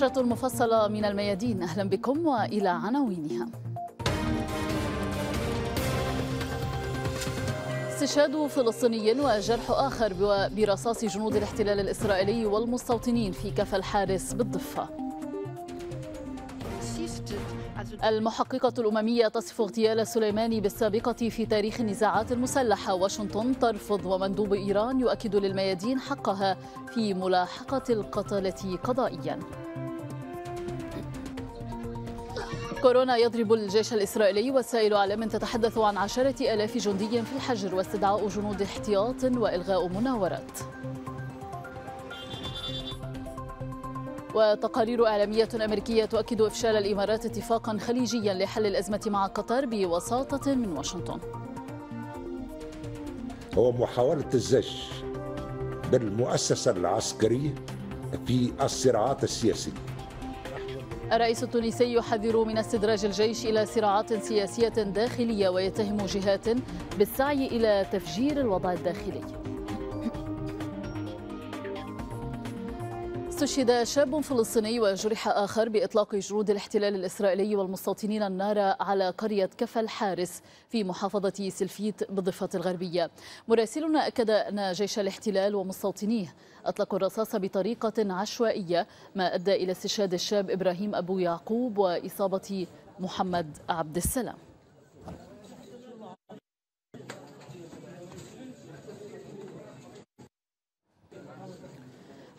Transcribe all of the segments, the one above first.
النشرة المفصلة من الميادين أهلا بكم وإلى عناوينها استشهاد فلسطيني وجرح آخر برصاص جنود الاحتلال الإسرائيلي والمستوطنين في كفى الحارس بالضفة المحققة الأممية تصف اغتيال سليماني بالسابقة في تاريخ النزاعات المسلحة واشنطن ترفض ومندوب إيران يؤكد للميادين حقها في ملاحقة القتلة قضائياً كورونا يضرب الجيش الإسرائيلي وسائل إعلام تتحدث عن عشرة ألاف جندي في الحجر واستدعاء جنود احتياط وإلغاء مناورات وتقارير إعلامية أمريكية تؤكد إفشال الإمارات اتفاقا خليجيا لحل الأزمة مع قطر بوساطة من واشنطن هو محاولة الزج بالمؤسسة العسكرية في الصراعات السياسية الرئيس التونسي يحذر من استدراج الجيش إلى صراعات سياسية داخلية ويتهم جهات بالسعي إلى تفجير الوضع الداخلي استشهد شاب فلسطيني وجرح آخر بإطلاق جنود الاحتلال الإسرائيلي والمستوطنين النار على قرية كفا الحارس في محافظة سلفيت بالضفة الغربية مراسلنا أكد أن جيش الاحتلال ومستوطنيه أطلقوا الرصاص بطريقة عشوائية ما أدى إلى استشهاد الشاب إبراهيم أبو يعقوب وإصابة محمد عبد السلام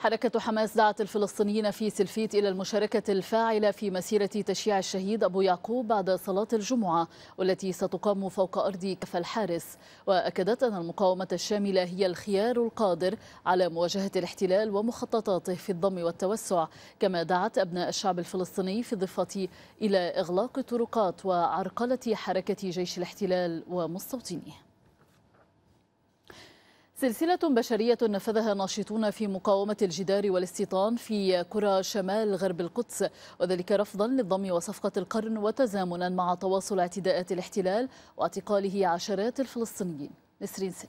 حركة حماس دعت الفلسطينيين في سلفيت إلى المشاركة الفاعلة في مسيرة تشييع الشهيد أبو يعقوب بعد صلاة الجمعة والتي ستقام فوق أرض كفى الحارس وأكدت أن المقاومة الشاملة هي الخيار القادر على مواجهة الاحتلال ومخططاته في الضم والتوسع كما دعت أبناء الشعب الفلسطيني في الضفة إلى إغلاق الطرقات وعرقلة حركة جيش الاحتلال ومستوطنيه سلسلة بشرية نفذها ناشطون في مقاومة الجدار والاستيطان في كرة شمال غرب القدس وذلك رفضا للضم وصفقة القرن وتزامنا مع تواصل اعتداءات الاحتلال واعتقاله عشرات الفلسطينيين نسرين سن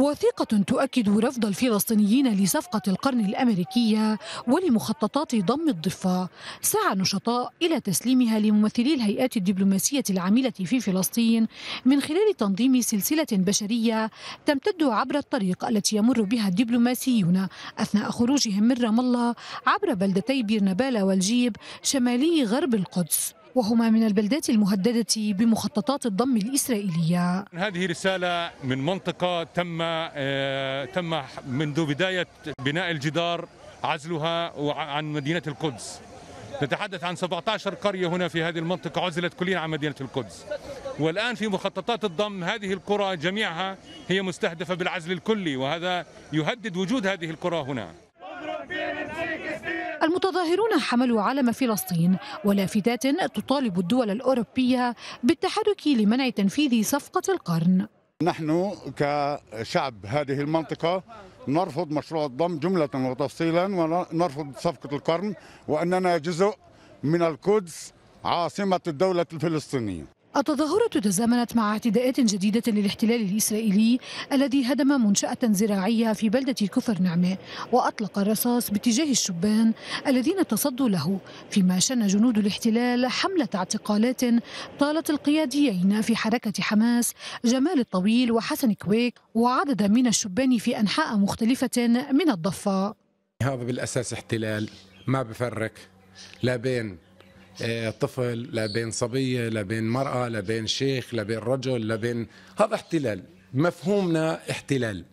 وثيقة تؤكد رفض الفلسطينيين لصفقة القرن الأمريكية ولمخططات ضم الضفة سعى نشطاء إلى تسليمها لممثلي الهيئات الدبلوماسية العاملة في فلسطين من خلال تنظيم سلسلة بشرية تمتد عبر الطريق التي يمر بها الدبلوماسيون أثناء خروجهم من رام الله عبر بلدتي بيرنبال والجيب شمالي غرب القدس وهما من البلدات المهددة بمخططات الضم الإسرائيلية هذه رسالة من منطقة تم آه، تم منذ بداية بناء الجدار عزلها عن مدينة القدس نتحدث عن 17 قرية هنا في هذه المنطقة عزلت كليا عن مدينة القدس والآن في مخططات الضم هذه القرى جميعها هي مستهدفة بالعزل الكلي وهذا يهدد وجود هذه القرى هنا المتظاهرون حملوا علم فلسطين ولافتات تطالب الدول الأوروبية بالتحرك لمنع تنفيذ صفقة القرن نحن كشعب هذه المنطقة نرفض مشروع الضم جملة وتفصيلا ونرفض صفقة القرن وأننا جزء من القدس عاصمة الدولة الفلسطينية التظاهرة تزامنت مع اعتداءات جديدة للاحتلال الإسرائيلي الذي هدم منشأة زراعية في بلدة كفر نعمة وأطلق الرصاص باتجاه الشبان الذين تصدوا له فيما شن جنود الاحتلال حملة اعتقالات طالت القياديين في حركة حماس جمال الطويل وحسن كويك وعددا من الشبان في أنحاء مختلفة من الضفة هذا بالأساس احتلال ما بفرق لا بين إيه، طفل لا بين صبية لا بين مرأة لا بين شيخ لا بين رجل لا بين هذا احتلال مفهومنا احتلال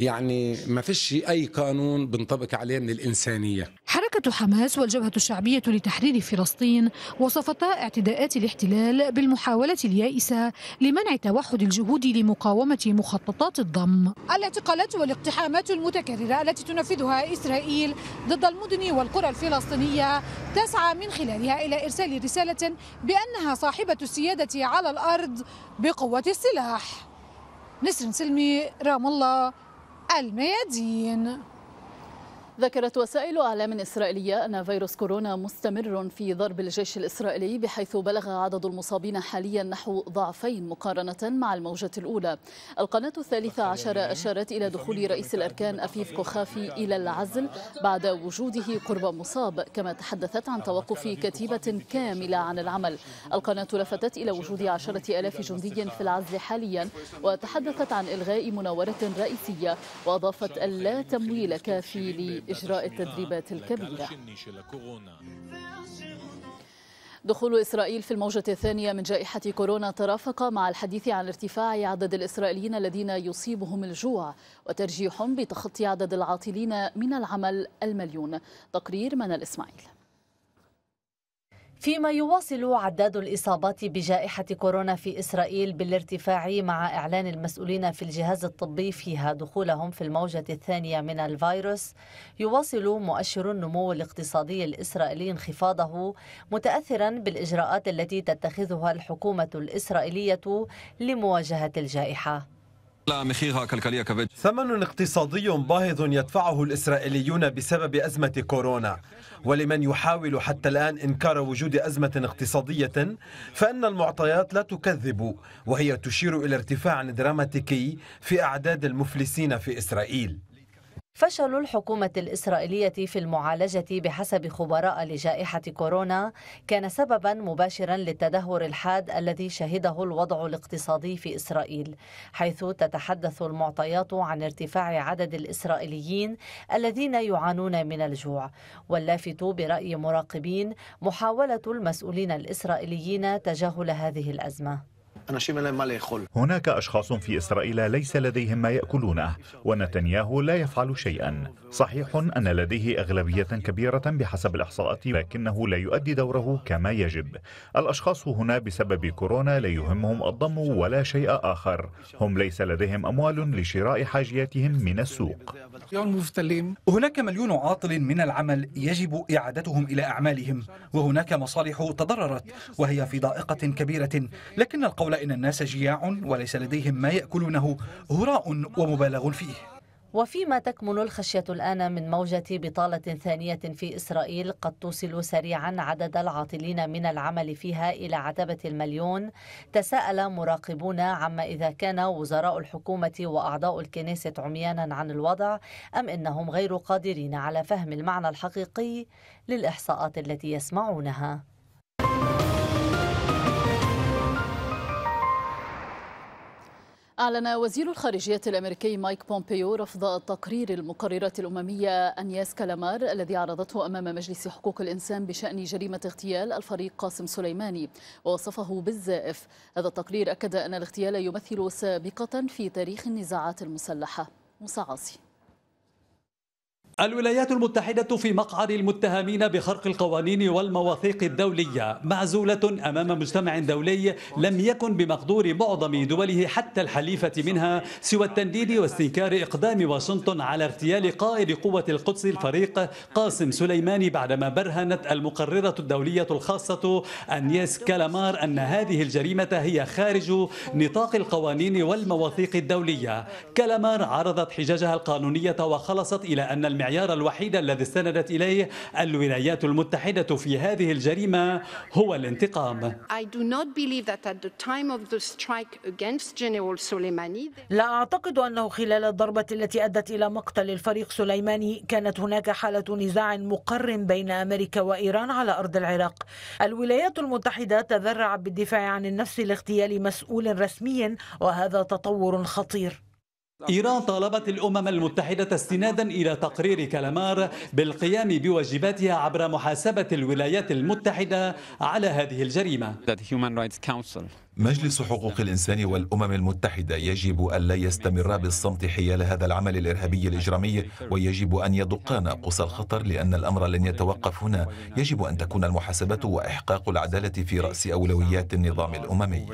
يعني ما فيش أي قانون بنطبق عليه من الإنسانية حركة حماس والجبهة الشعبية لتحرير فلسطين وصفتا اعتداءات الاحتلال بالمحاولة اليائسة لمنع توحد الجهود لمقاومة مخططات الضم الاعتقالات والاقتحامات المتكررة التي تنفذها إسرائيل ضد المدن والقرى الفلسطينية تسعى من خلالها إلى إرسال رسالة بأنها صاحبة السيادة على الأرض بقوة السلاح نسر سلمي رام الله الميادين ذكرت وسائل أعلام إسرائيلية أن فيروس كورونا مستمر في ضرب الجيش الإسرائيلي بحيث بلغ عدد المصابين حاليا نحو ضعفين مقارنة مع الموجة الأولى القناة الثالثة عشر أشارت إلى دخول رئيس الأركان أفيف كوخافي إلى العزل بعد وجوده قرب مصاب كما تحدثت عن توقف كتيبة كاملة عن العمل القناة لفتت إلى وجود عشرة ألاف جندي في العزل حاليا وتحدثت عن إلغاء مناورة رئيسية وأضافت ألا تمويل كافي إجراء التدريبات الكبيرة دخول إسرائيل في الموجة الثانية من جائحة كورونا ترافق مع الحديث عن ارتفاع عدد الإسرائيليين الذين يصيبهم الجوع وترجيح بتخطي عدد العاطلين من العمل المليون تقرير من الإسماعيل فيما يواصل عداد الإصابات بجائحة كورونا في إسرائيل بالارتفاع مع إعلان المسؤولين في الجهاز الطبي فيها دخولهم في الموجة الثانية من الفيروس يواصل مؤشر النمو الاقتصادي الإسرائيلي انخفاضه متأثرا بالإجراءات التي تتخذها الحكومة الإسرائيلية لمواجهة الجائحة ثمن اقتصادي باهظ يدفعه الإسرائيليون بسبب أزمة كورونا ولمن يحاول حتى الآن إنكار وجود أزمة اقتصادية فإن المعطيات لا تكذب وهي تشير إلى ارتفاع دراماتيكي في أعداد المفلسين في إسرائيل فشل الحكومة الإسرائيلية في المعالجة بحسب خبراء لجائحة كورونا كان سببا مباشرا للتدهور الحاد الذي شهده الوضع الاقتصادي في إسرائيل حيث تتحدث المعطيات عن ارتفاع عدد الإسرائيليين الذين يعانون من الجوع واللافت برأي مراقبين محاولة المسؤولين الإسرائيليين تجاهل هذه الأزمة هناك أشخاص في إسرائيل ليس لديهم ما يأكلونه ونتنياهو لا يفعل شيئا صحيح أن لديه أغلبية كبيرة بحسب الإحصاءات لكنه لا يؤدي دوره كما يجب الأشخاص هنا بسبب كورونا لا يهمهم الضم ولا شيء آخر هم ليس لديهم أموال لشراء حاجياتهم من السوق هناك مليون عاطل من العمل يجب إعادتهم إلى أعمالهم وهناك مصالح تضررت وهي في ضائقة كبيرة لكن القول إن الناس جياع وليس لديهم ما يأكلونه هراء ومبالغ فيه وفيما تكمن الخشية الآن من موجة بطالة ثانية في إسرائيل قد توصل سريعا عدد العاطلين من العمل فيها إلى عتبة المليون تساءل مراقبون عما إذا كان وزراء الحكومة وأعضاء الكنيسة عميانا عن الوضع أم إنهم غير قادرين على فهم المعنى الحقيقي للإحصاءات التي يسمعونها أعلن وزير الخارجية الأمريكي مايك بومبيو رفض تقرير المقررات الأممية أنياس كالامار الذي عرضته أمام مجلس حقوق الإنسان بشأن جريمة اغتيال الفريق قاسم سليماني ووصفه بالزائف هذا التقرير أكد أن الاغتيال يمثل سابقة في تاريخ النزاعات المسلحة مصعصي الولايات المتحدة في مقعد المتهمين بخرق القوانين والمواثيق الدولية معزولة أمام مجتمع دولي لم يكن بمقدور معظم دوله حتى الحليفة منها سوى التنديد واستنكار إقدام واشنطن على اغتيال قائد قوة القدس الفريق قاسم سليماني بعدما برهنت المقررة الدولية الخاصة أنيس كالامار أن هذه الجريمة هي خارج نطاق القوانين والمواثيق الدولية كالامار عرضت حججها القانونية وخلصت إلى أن المع... المعيار الوحيد الذي استندت إليه الولايات المتحدة في هذه الجريمة هو الانتقام لا أعتقد أنه خلال الضربة التي أدت إلى مقتل الفريق سليماني كانت هناك حالة نزاع مقر بين أمريكا وإيران على أرض العراق الولايات المتحدة تذرعت بالدفاع عن النفس لاغتيال مسؤول رسمي وهذا تطور خطير إيران طالبت الأمم المتحدة استنادا إلى تقرير كالمار بالقيام بواجباتها عبر محاسبة الولايات المتحدة على هذه الجريمة مجلس حقوق الإنسان والأمم المتحدة يجب أن لا يستمر بالصمت حيال هذا العمل الإرهابي الإجرامي ويجب أن يدق ناقوس الخطر لأن الأمر لن يتوقف هنا يجب أن تكون المحاسبة وإحقاق العدالة في رأس أولويات النظام الأممي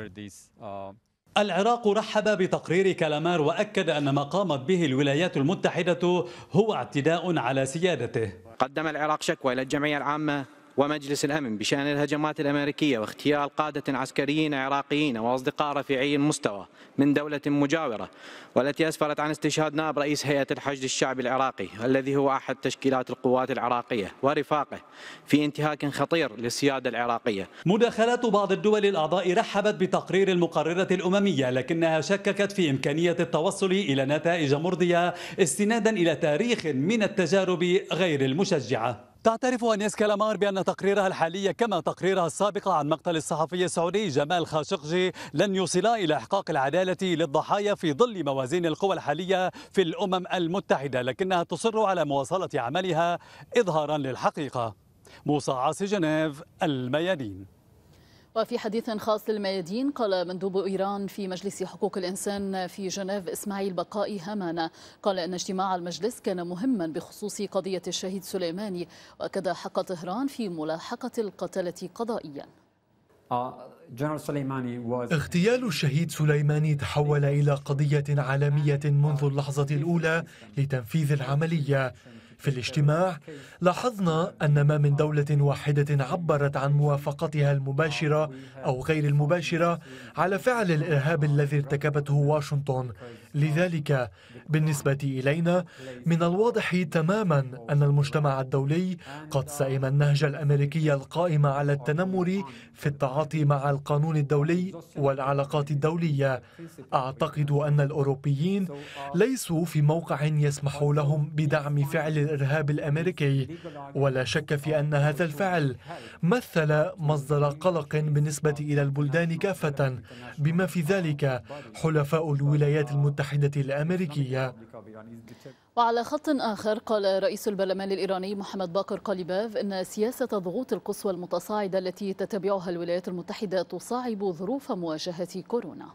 العراق رحب بتقرير كالامار واكد ان ما قامت به الولايات المتحده هو اعتداء على سيادته. قدم العراق شكوى الى الجمعيه العامه ومجلس الأمن بشأن الهجمات الأمريكية واغتيال قادة عسكريين عراقيين وأصدقاء رفيعي المستوى من دولة مجاورة والتي أسفرت عن استشهاد نائب رئيس هيئة الحشد الشعبي العراقي الذي هو أحد تشكيلات القوات العراقية ورفاقه في انتهاك خطير للسيادة العراقية مداخلات بعض الدول الأعضاء رحبت بتقرير المقررة الأممية لكنها شككت في إمكانية التوصل إلى نتائج مرضية استنادا إلى تاريخ من التجارب غير المشجعة تعترف أنيس كالامار بأن تقريرها الحالي كما تقريرها السابق عن مقتل الصحفي السعودي جمال خاشقجي لن يوصلا إلى إحقاق العدالة للضحايا في ظل موازين القوى الحالية في الأمم المتحدة لكنها تصر على مواصلة عملها إظهارا للحقيقة موسى عاصي جنيف الميادين وفي حديث خاص للميادين قال مندوب إيران في مجلس حقوق الإنسان في جنيف إسماعيل بقائي همانة قال إن اجتماع المجلس كان مهما بخصوص قضية الشهيد سليماني وأكد حق طهران في ملاحقة القتلة قضائيا uh, اغتيال الشهيد سليماني تحول إلى قضية عالمية منذ اللحظة الأولى لتنفيذ العملية في الاجتماع لاحظنا أن ما من دولة واحدة عبرت عن موافقتها المباشرة أو غير المباشرة على فعل الإرهاب الذي ارتكبته واشنطن لذلك بالنسبة إلينا من الواضح تماما أن المجتمع الدولي قد سئم النهج الأمريكي القائم على التنمر في التعاطي مع القانون الدولي والعلاقات الدولية أعتقد أن الأوروبيين ليسوا في موقع يسمح لهم بدعم فعل الإرهاب الأمريكي ولا شك في أن هذا الفعل مثل مصدر قلق بالنسبة إلى البلدان كافة بما في ذلك حلفاء الولايات المتحدة الأمريكية وعلى خط آخر قال رئيس البرلمان الإيراني محمد باقر قليباف إن سياسة الضغوط القصوى المتصاعدة التي تتبعها الولايات المتحدة تصعب ظروف مواجهة كورونا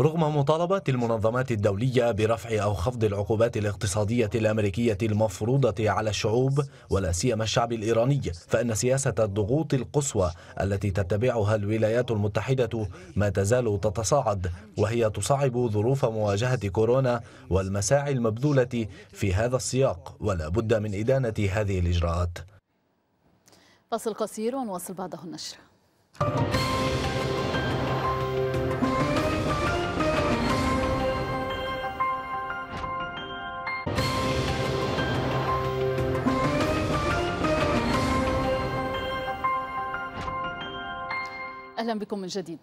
رغم مطالبة المنظمات الدولية برفع أو خفض العقوبات الاقتصادية الأمريكية المفروضة على الشعوب ولا سيما الشعب الإيراني فإن سياسة الضغوط القصوى التي تتبعها الولايات المتحدة ما تزال تتصاعد وهي تصعب ظروف مواجهة كورونا والمساعي المبذولة في هذا السياق ولا بد من إدانة هذه الإجراءات فصل قصير ونواصل بعده النشره أهلا بكم من جديد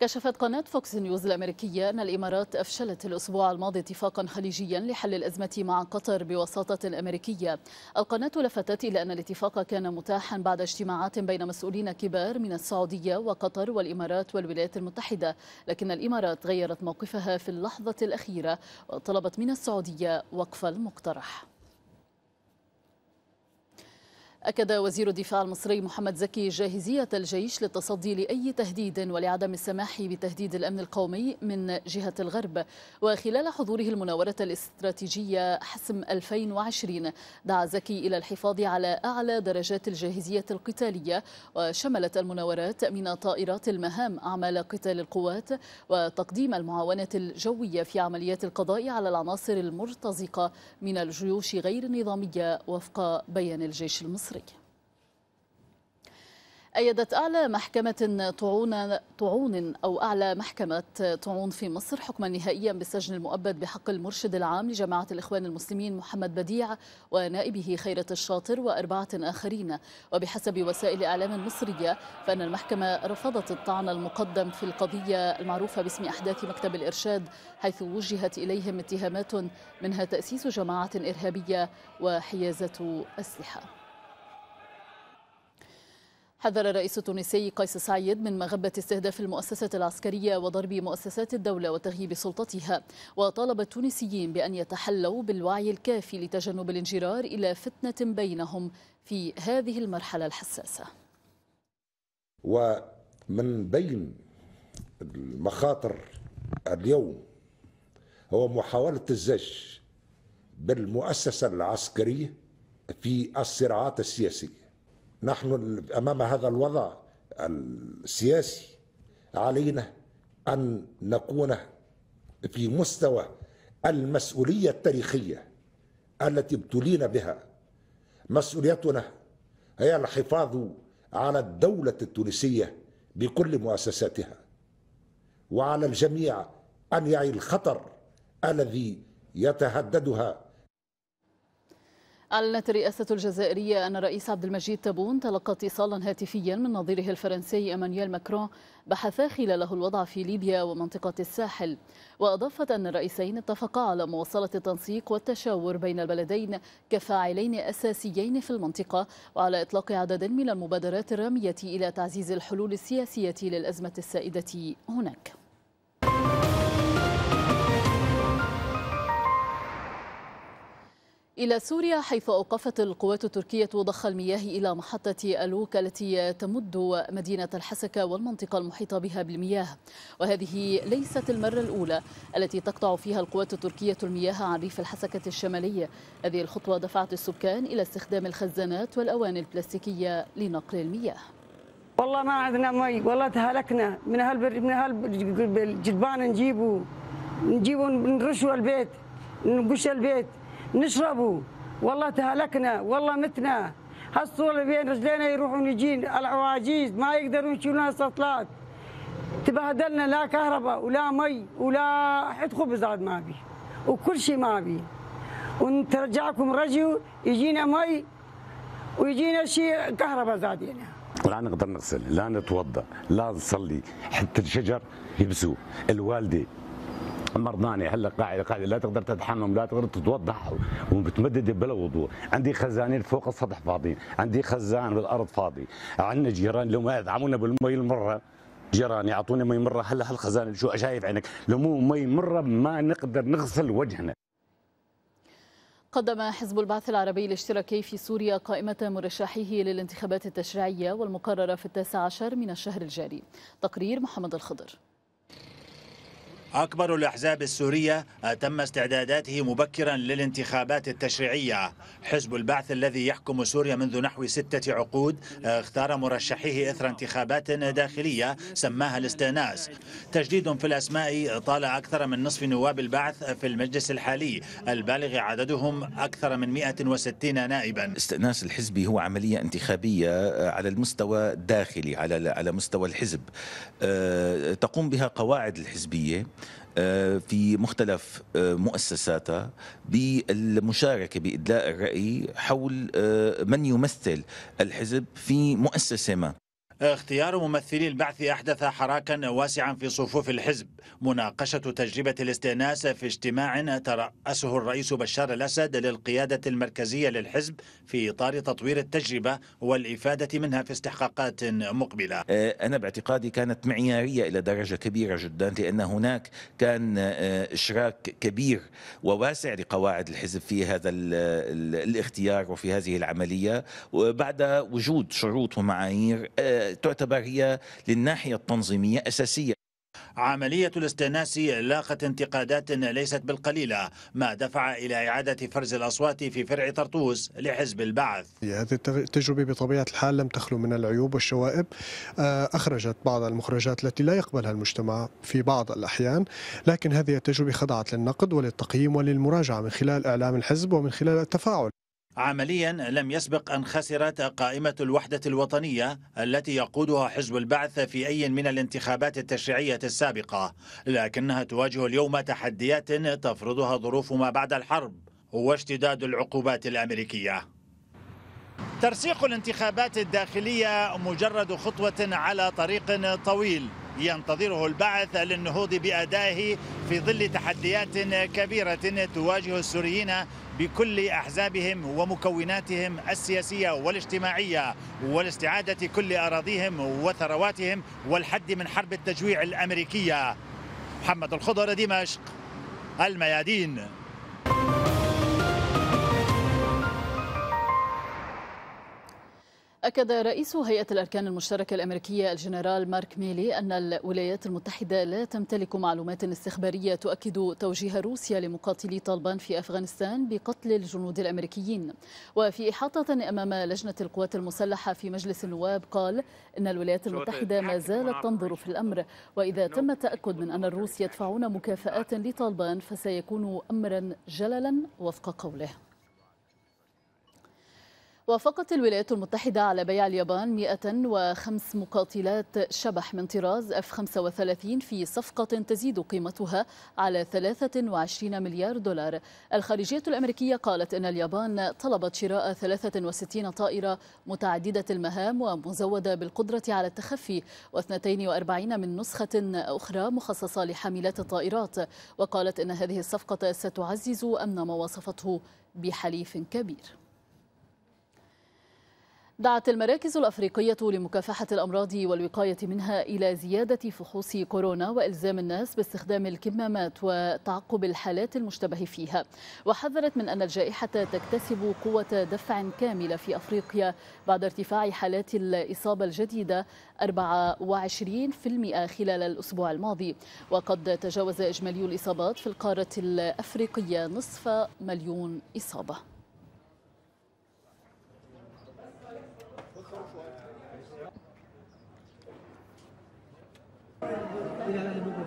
كشفت قناة فوكس نيوز الأمريكية أن الإمارات أفشلت الأسبوع الماضي اتفاقا خليجيا لحل الأزمة مع قطر بوساطة أمريكية القناة لفتت إلى أن الاتفاق كان متاحا بعد اجتماعات بين مسؤولين كبار من السعودية وقطر والإمارات والولايات المتحدة لكن الإمارات غيرت موقفها في اللحظة الأخيرة وطلبت من السعودية وقف المقترح أكد وزير الدفاع المصري محمد زكي جاهزية الجيش للتصدي لأي تهديد ولعدم السماح بتهديد الأمن القومي من جهة الغرب وخلال حضوره المناورة الاستراتيجية حسم 2020 دعا زكي إلى الحفاظ على أعلى درجات الجاهزية القتالية وشملت المناورات تأمين طائرات المهام أعمال قتال القوات وتقديم المعاونة الجوية في عمليات القضاء على العناصر المرتزقة من الجيوش غير النظامية وفق بيان الجيش المصري المصري أيدت أعلى محكمة طعون طعون أو أعلى محكمة طعون في مصر حكما نهائيا بالسجن المؤبد بحق المرشد العام لجماعة الإخوان المسلمين محمد بديع ونائبه خيرة الشاطر وأربعة آخرين وبحسب وسائل إعلام مصرية فإن المحكمة رفضت الطعن المقدم في القضية المعروفة باسم أحداث مكتب الإرشاد حيث وجهت إليهم اتهامات منها تأسيس جماعة إرهابية وحيازة أسلحة حذر الرئيس التونسي قيس سعيد من مغبة استهداف المؤسسة العسكرية وضرب مؤسسات الدولة وتغييب سلطتها وطالب التونسيين بأن يتحلوا بالوعي الكافي لتجنب الانجرار إلى فتنة بينهم في هذه المرحلة الحساسة ومن بين المخاطر اليوم هو محاولة الزج بالمؤسسة العسكرية في الصراعات السياسية نحن امام هذا الوضع السياسي علينا ان نكون في مستوى المسؤوليه التاريخيه التي ابتلينا بها مسؤوليتنا هي الحفاظ على الدوله التونسيه بكل مؤسساتها وعلى الجميع ان يعي الخطر الذي يتهددها أعلنت الرئاسة الجزائرية أن الرئيس عبد المجيد تبون تلقى اتصالا هاتفيا من نظيره الفرنسي أمانيال ماكرون بحثا خلاله الوضع في ليبيا ومنطقة الساحل وأضافت أن الرئيسين اتفقا على مواصلة التنسيق والتشاور بين البلدين كفاعلين أساسيين في المنطقة وعلى إطلاق عدد من المبادرات الرامية إلى تعزيز الحلول السياسية للأزمة السائدة هناك إلى سوريا حيث أوقفت القوات التركية ضخ المياه إلى محطة ألوك التي تمد مدينة الحسكة والمنطقة المحيطة بها بالمياه وهذه ليست المرة الأولى التي تقطع فيها القوات التركية المياه عن ريف الحسكة الشمالية هذه الخطوة دفعت السكان إلى استخدام الخزانات والأواني البلاستيكية لنقل المياه والله ما عندنا مي والله تهلكنا من هال من نجيبه نجيبه نرشه البيت نقش البيت نشربوا والله تهلكنا والله متنا هالصور اللي بين رجلينا يروحون يجين العواجيز ما يقدرون يشيلون السطلات تبهدلنا لا كهرباء ولا مي ولا حد خبز عاد ما بي وكل شيء ما بي ونترجعكم رجو يجينا مي ويجينا شيء كهرباء زادينا لا نقدر نغسل لا نتوضا لا نصلي حتى الشجر يبسوه الوالده مرضاني هلا قاعده قاعده لا تقدر تتحمم لا تقدر تتوضح ومتمدده بلا وضوء عندي خزانين فوق السطح فاضيين عندي خزان بالارض فاضي عندنا جيران لو ما يدعمونا بالمي المره جيران يعطونا مي مره هلا هالخزان شو شايف عينك لو مو مي مره ما نقدر نغسل وجهنا قدم حزب البعث العربي الاشتراكي في سوريا قائمة مرشحيه للانتخابات التشريعية والمقررة في التاسع عشر من الشهر الجاري تقرير محمد الخضر أكبر الأحزاب السورية آه، تم استعداداته مبكرا للانتخابات التشريعية حزب البعث الذي يحكم سوريا منذ نحو ستة عقود آه، اختار مرشحيه إثر انتخابات داخلية سماها الاستئناس تجديد في الأسماء آه، طال أكثر من نصف نواب البعث في المجلس الحالي البالغ عددهم أكثر من 160 نائبا استئناس الحزبي هو عملية انتخابية على المستوى الداخلي على على مستوى الحزب تقوم بها قواعد الحزبية آه، في مختلف آه، مؤسساتها بالمشاركة بإدلاء الرأي حول آه، من يمثل الحزب في مؤسسة ما اختيار ممثلي البعث أحدث حراكا واسعا في صفوف الحزب مناقشة تجربة الاستئناس في اجتماع ترأسه الرئيس بشار الأسد للقيادة المركزية للحزب في إطار تطوير التجربة والإفادة منها في استحقاقات مقبلة آه، أنا باعتقادي كانت معيارية إلى درجة كبيرة جدا لأن هناك كان آه، إشراك كبير وواسع لقواعد الحزب في هذا الاختيار وفي هذه العملية وبعد وجود شروط ومعايير آه، تعتبر هي للناحية التنظيمية أساسية عملية الاستئناس لاقت انتقادات ليست بالقليلة ما دفع إلى إعادة فرز الأصوات في فرع طرطوس لحزب البعث هذه التجربة بطبيعة الحال لم تخلو من العيوب والشوائب آه، أخرجت بعض المخرجات التي لا يقبلها المجتمع في بعض الأحيان لكن هذه التجربة خضعت للنقد وللتقييم وللمراجعة من خلال إعلام الحزب ومن خلال التفاعل عمليا لم يسبق أن خسرت قائمة الوحدة الوطنية التي يقودها حزب البعث في أي من الانتخابات التشريعية السابقة لكنها تواجه اليوم تحديات تفرضها ظروف ما بعد الحرب واشتداد العقوبات الأمريكية ترسيخ الانتخابات الداخلية مجرد خطوة على طريق طويل ينتظره البعث للنهوض بأدائه في ظل تحديات كبيرة تواجه السوريين بكل احزابهم ومكوناتهم السياسيه والاجتماعيه ولاستعاده كل اراضيهم وثرواتهم والحد من حرب التجويع الامريكيه محمد الخضر دمشق الميادين أكد رئيس هيئة الأركان المشتركة الأمريكية الجنرال مارك ميلي أن الولايات المتحدة لا تمتلك معلومات استخبارية تؤكد توجيه روسيا لمقاتلي طالبان في أفغانستان بقتل الجنود الأمريكيين وفي إحاطة أمام لجنة القوات المسلحة في مجلس النواب قال أن الولايات المتحدة ما زالت تنظر في الأمر وإذا تم التأكد من أن الروس يدفعون مكافآت لطالبان فسيكون أمرا جللا وفق قوله وافقت الولايات المتحدة على بيع اليابان 105 مقاتلات شبح من طراز F-35 في صفقة تزيد قيمتها على 23 مليار دولار الخارجية الأمريكية قالت أن اليابان طلبت شراء 63 طائرة متعددة المهام ومزودة بالقدرة على التخفي و42 من نسخة أخرى مخصصة لحاملات الطائرات وقالت أن هذه الصفقة ستعزز أمن ما وصفته بحليف كبير دعت المراكز الأفريقية لمكافحة الأمراض والوقاية منها إلى زيادة فحوص كورونا وإلزام الناس باستخدام الكمامات وتعقب الحالات المشتبه فيها وحذرت من أن الجائحة تكتسب قوة دفع كاملة في أفريقيا بعد ارتفاع حالات الإصابة الجديدة 24% خلال الأسبوع الماضي وقد تجاوز إجمالي الإصابات في القارة الأفريقية نصف مليون إصابة Yeah.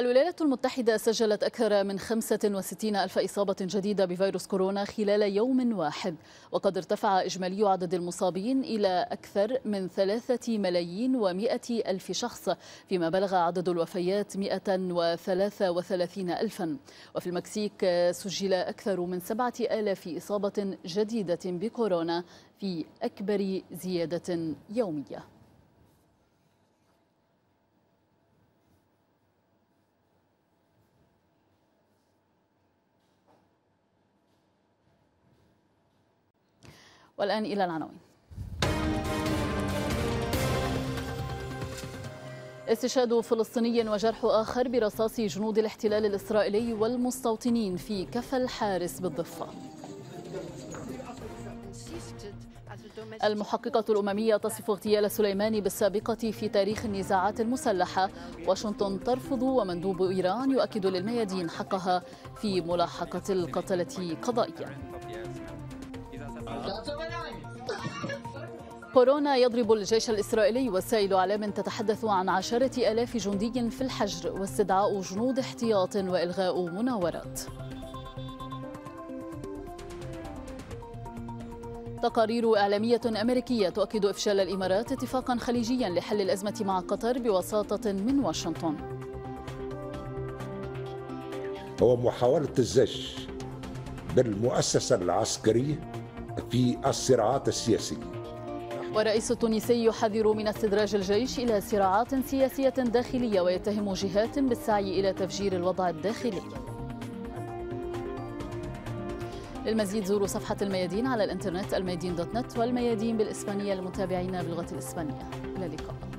الولايات المتحدة سجلت أكثر من 65 ألف إصابة جديدة بفيروس كورونا خلال يوم واحد وقد ارتفع إجمالي عدد المصابين إلى أكثر من 3 ملايين و100 ألف شخص فيما بلغ عدد الوفيات 133 ألفا وفي المكسيك سجل أكثر من 7000 إصابة جديدة بكورونا في أكبر زيادة يومية والآن إلى العناوين استشهاد فلسطيني وجرح آخر برصاص جنود الاحتلال الإسرائيلي والمستوطنين في كفى الحارس بالضفة المحققة الأممية تصف اغتيال سليماني بالسابقة في تاريخ النزاعات المسلحة واشنطن ترفض ومندوب إيران يؤكد للميادين حقها في ملاحقة القتلة قضائيا كورونا يضرب الجيش الإسرائيلي وسائل أعلام تتحدث عن عشرة ألاف جندي في الحجر واستدعاء جنود احتياط وإلغاء مناورات تقارير إعلامية أمريكية تؤكد إفشال الإمارات اتفاقا خليجيا لحل الأزمة مع قطر بوساطة من واشنطن هو محاولة الزج بالمؤسسة العسكرية في الصراعات السياسيه ورئيس التونسي يحذر من استدراج الجيش الى صراعات سياسيه داخليه ويتهم جهات بالسعي الى تفجير الوضع الداخلي. للمزيد زوروا صفحه الميادين على الانترنت الميادين دوت نت والميادين بالاسبانيه لمتابعينا بلغه الاسبانيه. الى اللقاء.